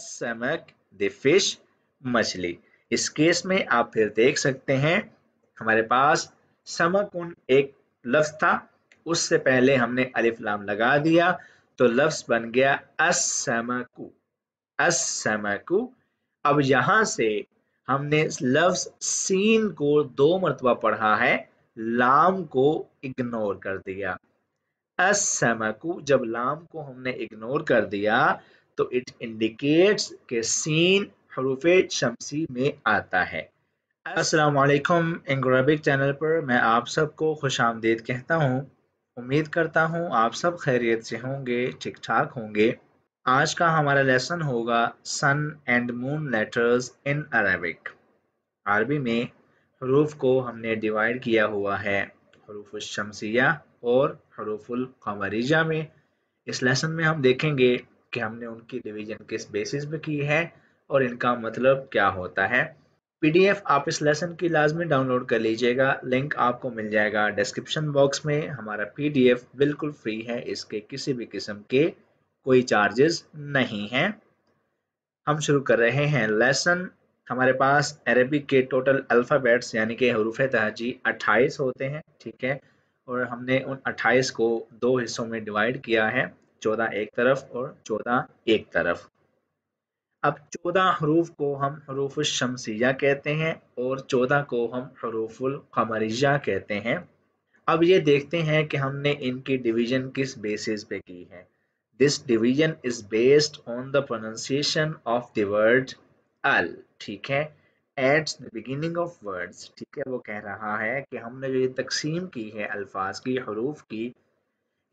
समक the fish मछली इस case में आप फिर देख सकते हैं हमारे पास उन एक लफ्ज था उससे पहले हमने अलिफ लाम लगा दिया तो लफ्ज बन गया असमकु असमकु अब यहां से हमने लफ्ज सीन को दो मरतबा पढ़ा है लाम को इग्नोर कर दिया असमकू जब लाम को हमने इग्नोर कर दिया तो इट इंडिकेट्स के सीन हरूफ शमसी में आता है असलकुम इंग्रबिक चैनल पर मैं आप सबको खुश आमदेद कहता हूँ उम्मीद करता हूँ आप सब खैरियत से होंगे ठीक ठाक होंगे आज का हमारा लेसन होगा sun and moon letters in Arabic Arabi में हरूफ को हमने डिवाइड किया हुआ है हरूफ शमसिया और हरूफुल कमरीजा में इस लेसन में हम देखेंगे कि हमने उनकी डिवीजन किस बेसिस पे की है और इनका मतलब क्या होता है पीडीएफ आप इस लेसन की लाजमी डाउनलोड कर लीजिएगा लिंक आपको मिल जाएगा डिस्क्रिप्शन बॉक्स में हमारा पीडीएफ बिल्कुल फ्री है इसके किसी भी किस्म के कोई चार्जेस नहीं हैं हम शुरू कर रहे हैं लेसन हमारे पास अरबिक के टोटल अल्फ़ाबेट्स यानी कि हरूफ तहजी अट्ठाईस होते हैं ठीक है और हमने उन अट्ठाईस को दो हिस्सों में डिवाइड किया है चौदह एक तरफ और चौदह एक तरफ अब चौदह हरूफ को हम हरूफ शमसिया कहते हैं और चौदह को हम हरूफुल कमरिया कहते हैं अब ये देखते हैं कि हमने इनकी डिवीजन किस बेसिस पे की है this division is based on the pronunciation of the word अल ठीक है at the beginning of words ठीक है वो कह रहा है कि हमने जो ये तकसीम की है अल्फाज की हरूफ की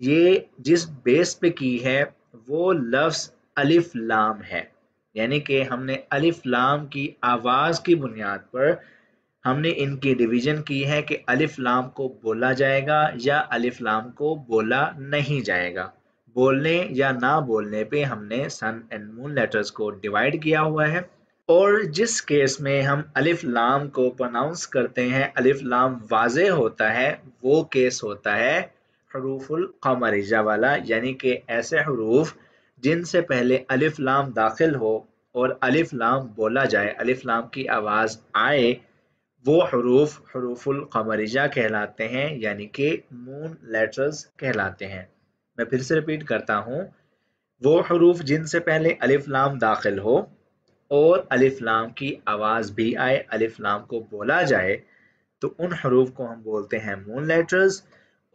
ये जिस बेस पे की है वो लफ्ज़ अलिफ लाम है यानी कि हमने अलिफ लाम की आवाज़ की बुनियाद पर हमने इनकी डिवीज़न की है कि अलिफ लाम को बोला जाएगा या अलिफ लाम को बोला नहीं जाएगा बोलने या ना बोलने पे हमने सन एंड मून लेटर्स को डिवाइड किया हुआ है और जिस केस में हम अलिफ लाम को प्रोनाउंस करते हैं अलिफ लाम वाज होता है वो केस होता है हरूफुल कमरिजा वाला यानी कि ऐसे हरूफ जिनसे पहले अलिफ लाम दाखिल हो और अलिफ लाम बोला जाए अलिफ लाम की आवाज़ आए वो हरूफ हरूफुल कमरिजा कहलाते हैं यानी कि मून लेटर्स कहलाते हैं मैं फिर से रिपीट करता हूँ वो हरूफ जिनसे पहले अलिफ लाम दाखिल हो और अलिफ लाम की आवाज़ भी आए अलिफ लाम को बोला जाए तो उन हरूफ को हम बोलते हैं मून लेटर्स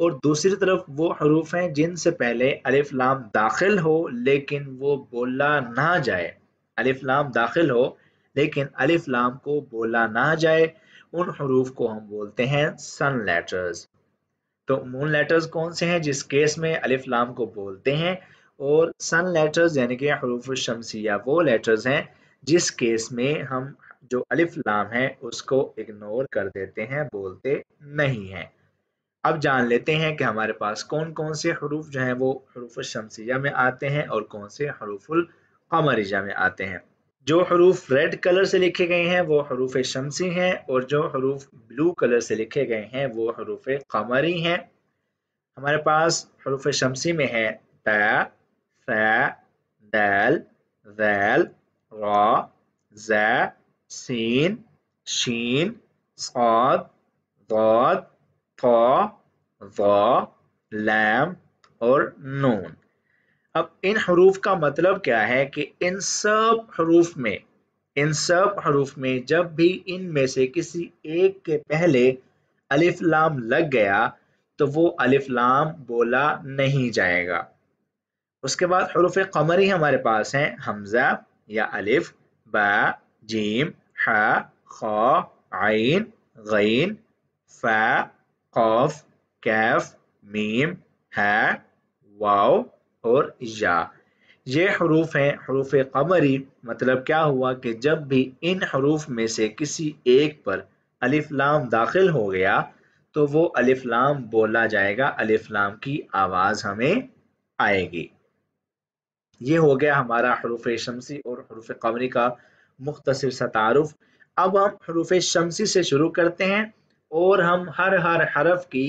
और दूसरी तरफ वो हरूफ हैं जिनसे पहले अलिफ लाम दाखिल हो लेकिन वो बोला ना जाए अलिफ लाम दाखिल हो लेकिन अलिफ लाम को बोला ना जाए उन हरूफ को हम बोलते हैं सन लेटर्स तो मून लेटर्स कौन से हैं जिस केस में अलिफ लाम को बोलते हैं और सन लेटर्स यानी कि हरूफ शमसिया वो लेटर्स हैं जिस केस में हम जो अलिफ लाम है उसको इग्नोर कर देते हैं बोलते नहीं हैं अब जान लेते हैं कि हमारे पास कौन कौन से हरूफ जो हैं वो हरूफ शमसिया में आते हैं और कौन से हरूफुल कमरिया में आते हैं जो हरूफ रेड कलर से लिखे गए हैं वो हरूफ शमसी हैं और जो हरूफ ब्लू कलर से लिखे गए हैं वो हरूफ कमरी हैं हमारे पास हरूफ शमसी में है त फ दैल दैल जै सीन शीन सौद फा लैम और नून अब इन हरूफ का मतलब क्या है कि इन सब हरूफ में इन सब हरूफ में जब भी इन में से किसी एक के पहले अलिफ लाम लग गया तो वो अलिफ लाम बोला नहीं जाएगा उसके बाद हरूफ कमर ही हमारे पास हैं हमजा या अलिफ बा जीम हा खा आइन गैन फ़ा खौफ कैफ मीम है वाव और या ये हरूफ हैं हरूफ कमरी मतलब क्या हुआ कि जब भी इन हरूफ में से किसी एक पर अलिफ लाम दाखिल हो गया तो वो अलिफ लाम बोला जाएगा अलिफ लाम की आवाज़ हमें आएगी ये हो गया हमारा हरूफ शमसी और हरूफ कमरी का मुख्तर सा अब हम हरूफ शमसी से शुरू करते हैं और हम हर हर हरफ की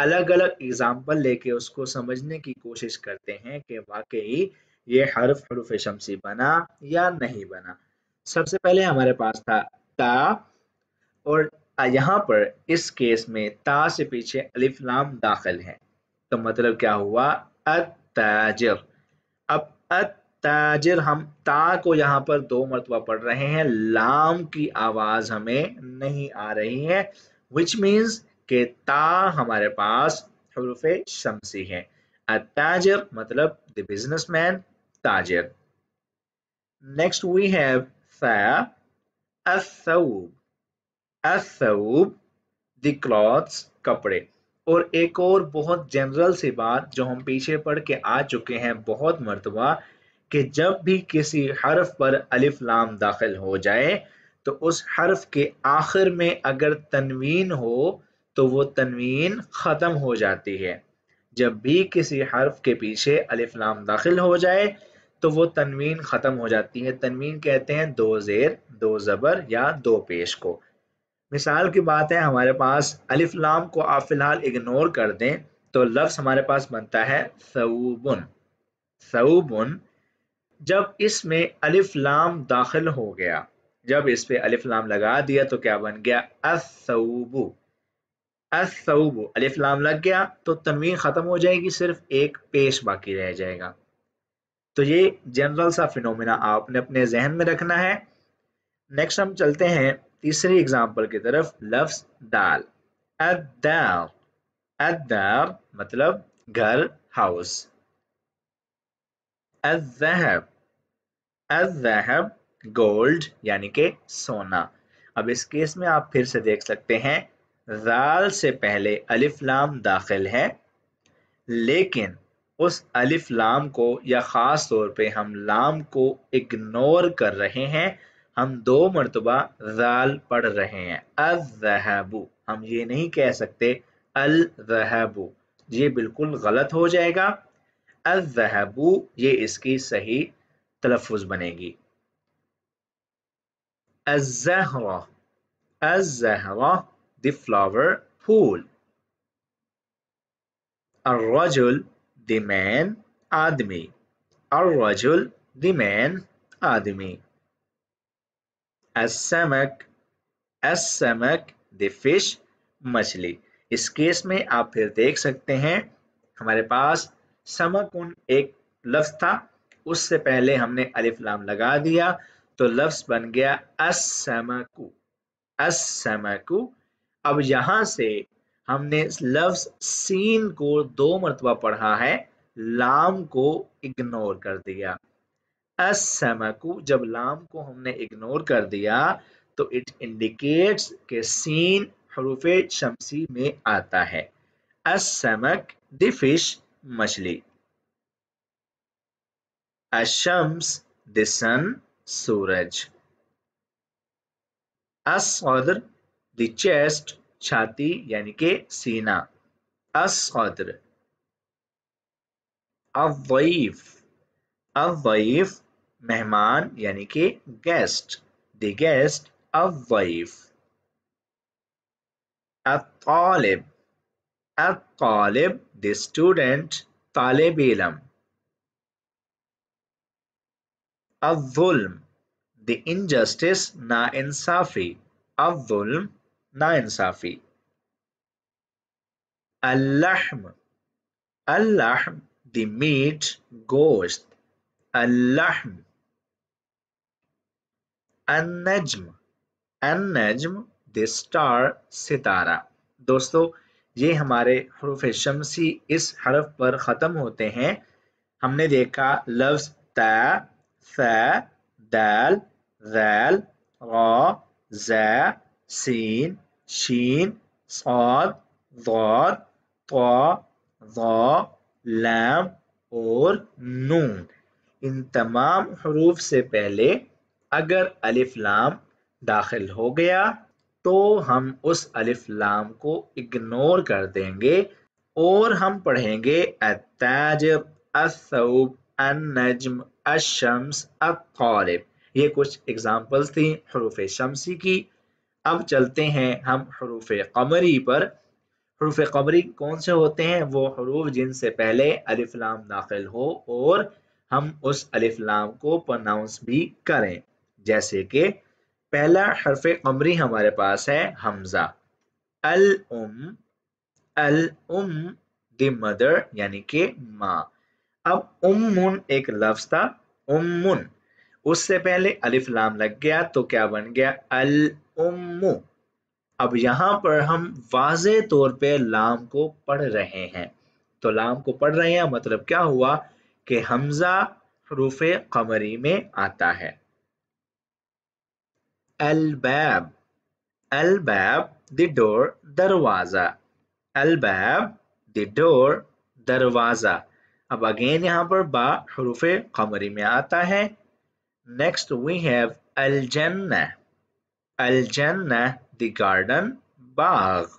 अलग अलग एग्जाम्पल लेके उसको समझने की कोशिश करते हैं कि वाकई ये हरफ हरूफ शमसी बना या नहीं बना सबसे पहले हमारे पास था ता और यहाँ पर इस केस में ता से पीछे अलिफ लाम दाखिल है तो मतलब क्या हुआ अताजिर अब अताजिर हम ता को यहाँ पर दो मरतबा पढ़ रहे हैं लाम की आवाज हमें नहीं आ रही है विच मीन्स के ता हमारे पास हरूफ शमसी है ताजर मतलब द बिजनेस मैन ताजर नेक्स्ट वी हैव सऊब असऊब द क्लॉथ्स कपड़े और एक और बहुत जनरल सी बात जो हम पीछे पढ़ के आ चुके हैं बहुत मरतबा कि जब भी किसी हर्फ पर अलिफ लाम दाखिल हो जाए तो उस हर्फ के आखिर में अगर तनवीन हो तो वो तनवीन ख़त्म हो जाती है जब भी किसी हर्फ के पीछे अलिफ लाम दाखिल हो जाए तो वो तनवीन ख़त्म हो जाती है तनवीन कहते हैं दो ज़ेर दो ज़बर या दो पेश को मिसाल की बात है हमारे पास अलिफ लाम को आप फ़िलहाल इग्नोर कर दें तो लफ्ज़ हमारे पास बनता है सऊबन सऊबन जब इसमें अलिफ लाम दाखिल हो गया जब इस पे अलिफ लाम लगा दिया तो क्या बन गया असऊबू असऊबू अलिफ लाम लग गया तो तनवीन ख़त्म हो जाएगी सिर्फ एक पेश बाकी रह जाएगा तो ये जनरल सा फिनोमिना आपने अपने जहन में रखना है नेक्स्ट हम चलते हैं तीसरी एग्जाम्पल की तरफ लफ्स दाल अदार अदार मतलब घर हाउस अजहब अजहब गोल्ड यानी के सोना अब इस केस में आप फिर से देख सकते हैं राल से पहले अलिफ लाम दाखिल है लेकिन उस अलिफ लाम को या ख़ास तौर पे हम लाम को इग्नोर कर रहे हैं हम दो मरतबा राल पढ़ रहे हैं अजहबू हम ये नहीं कह सकते रहबू ये बिल्कुल गलत हो जाएगा अजहबू ये इसकी सही तलफ़ बनेगी الزهرة الزهرة the flower pool الرجل the man آدمی الرجل the man آدمی السمك السمك the fish मछली इस केस में आप फिर देख सकते हैं हमारे पास समकुन एक लफ्ज था उससे पहले हमने अलिफ लाम लगा दिया तो लफ्स बन गया असमकु असमकु अब यहां से हमने लफ्स सीन को दो मरतबा पढ़ा है लाम को इग्नोर कर दिया असमकु जब लाम को हमने इग्नोर कर दिया तो इट इंडिकेट्स के सीन हरूफ शमसी में आता है असमक द फिश मछली अशम्स द सन सूरज असौद्र द छाती यानी के सीना असौद्र अवैफ अवैफ मेहमान यानी के गेस्ट द गेस्ट अवैफ अलिब अलिब द स्टूडेंट तालिब इलम अवुल्म द इनजस्टिस ना इंसाफी अवुल्म ना इंसाफी अल्लाहम अल्लाह द मीट गोश्त अल्लाहम अनजम अनजम द स्टार सितारा दोस्तों ये हमारे हरूफ शमसी इस हरफ पर ख़त्म होते हैं हमने देखा लफ्ज़ तय د ذ ذال ز س ش ص ض ضاد طا ضا लाम और नून इन तमाम हरूफ से पहले अगर अलिफ लाम दाखिल हो गया तो हम उस अलिफ लाम को इग्नोर कर देंगे और हम पढ़ेंगे अताजब असऊब नजम अशम्स अतालिब ये कुछ एग्जाम्पल्स थी हरूफ शमसी की अब चलते हैं हम हरूफ कमरी पर हरूफ कमरी कौन से होते हैं वो हरूफ जिनसे पहले अलिफ्लाम दाखिल हो और हम उस अलिफ्लाम को प्रोनाउंस भी करें जैसे कि पहला हरफ कमरी हमारे पास है हमजा अल उम अल उम द मदर यानी कि माँ अब उम्मुन एक लफ्ज था उम्मुन उससे पहले अलिफ लाम लग गया तो क्या बन गया अल उम्मु अब यहाँ पर हम वाज तौर पे लाम को पढ़ रहे हैं तो लाम को पढ़ रहे हैं मतलब क्या हुआ कि हमजा रूफ कमरी में आता है अलबैब अलबैब द दरवाजा अलबैब द दरवाजा अब अगेन यहाँ पर बा हरूफ कमरी में आता है नेक्स्ट वी हैव अलजन्न अलजन्न द गार्डन बाग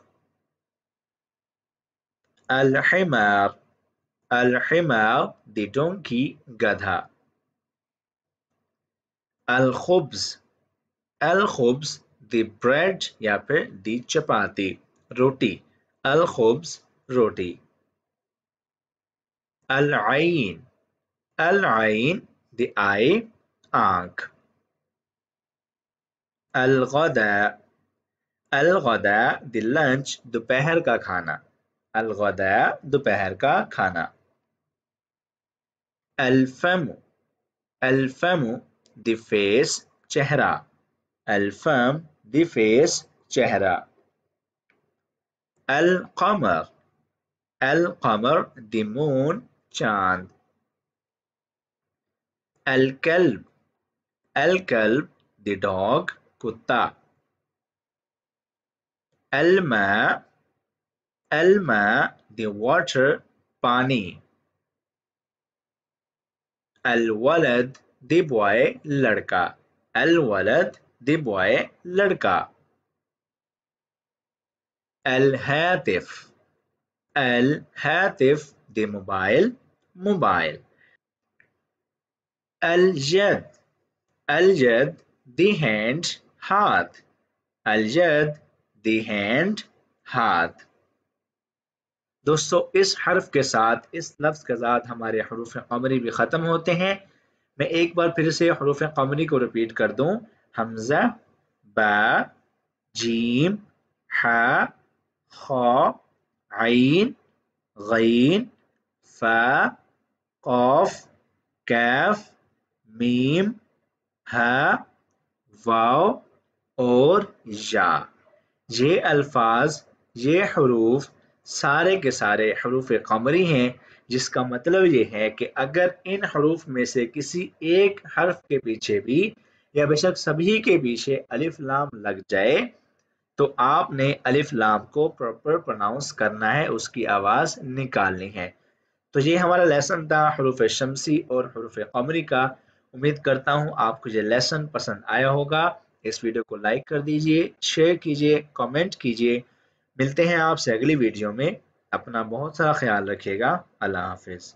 अलहिमार अलहिमार द डोंकी गधा अलखुब्स अलखुब्स द ब्रेड या फिर दी चपाती रोटी अलखुब्स रोटी العين العين the eye آنك الغداء الغداء the lunch دوپہر کا کھانا الغداء دوپہر کا کھانا الفم الفم the face چہرہ الفم the face چہرہ القمر القمر the moon चांद अलकल्ब अलकल्ब द डॉग कुत्ता अलमा अलमा द वाटर पानी अलवलद द बॉय लड़का अलवलद द बॉय लड़का अल अल अलहातिफ द मोबाइल मोबाइल al अलजद al हाथ the hand, heart. दोस्तों इस हर्फ के साथ इस लफ्ज़ के साथ हमारे हरूफ कमरी भी ख़त्म होते हैं मैं एक बार फिर से हरूफ कमरी को रिपीट कर दूं हमज़ा बा जीम हा खा आइन गईन फ़ा कॉफ कैफ मीम है वाव और या ये अल्फाज ये हरूफ सारे के सारे हरूफ कमरी हैं जिसका मतलब ये है कि अगर इन हरूफ में से किसी एक हर्फ के पीछे भी या बेशक सभी के पीछे अलिफ लाम लग जाए तो आपने अलिफ लाम को प्रॉपर प्रोनाउंस करना है उसकी आवाज़ निकालनी है तो ये हमारा लेसन था हरूफ शमसी और हरूफ अमरी का उम्मीद करता हूँ आपको ये लेसन पसंद आया होगा इस वीडियो को लाइक कर दीजिए शेयर कीजिए कमेंट कीजिए मिलते हैं आपसे अगली वीडियो में अपना बहुत सारा ख्याल रखिएगा अल्लाह हाफिज़